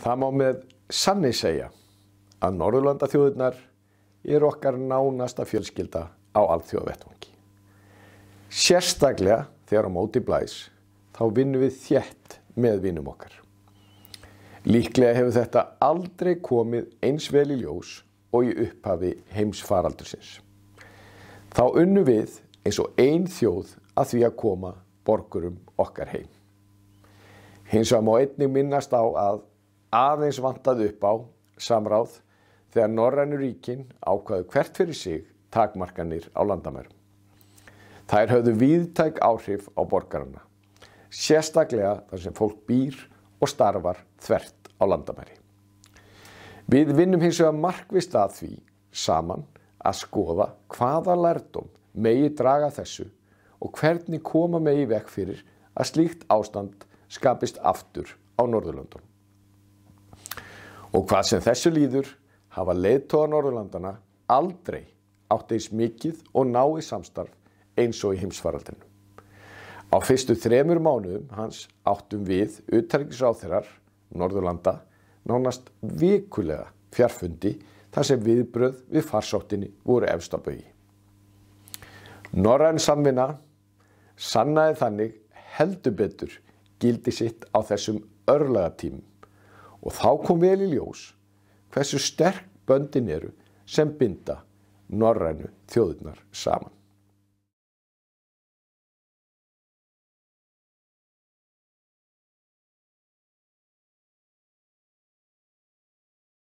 Það má með sanni segja að Norðurlanda þjóðurnar eru okkar nánasta fjölskylda á alþjóðavettvangi. Sérstaklega þegar á móti blæs þá vinnum við þjætt með vinnum okkar. Líklega hefur þetta aldrei komið eins vel í ljós og í upphafi heims faraldusins. Þá unnu við eins og ein þjóð að því að koma borgurum okkar heim. Hins að má einnig minnast á að aðeins vantaði upp á samráð þegar Norrænur ríkin ákvaðu hvert fyrir sig takmarkanir á landamærum. Þær höfðu viðtæk áhrif á borgarna, sérstaklega þar sem fólk býr og starfar þvert á landamæri. Við vinnum hins vegar markvist að því saman að skoða hvaða lærdom megi draga þessu og hvernig koma megi vekk fyrir að slíkt ástand skapist aftur á Norðurlöndum. Og hvað sem þessu líður hafa leittóa Norðurlandana aldrei átt eins mikið og nái samstarf eins og í heimsvaraldinu. Á fyrstu þremur mánuðum hans áttum við uttækningsráþeirar Norðurlanda nánast vikulega fjarfundi þar sem viðbröð við farsóttinni voru efstabögi. Norræn samvinna sannaði þannig heldur betur gildi sitt á þessum örlaðatímum Og þá kom vel í ljós hversu sterk böndin eru sem binda norrænu þjóðunar saman.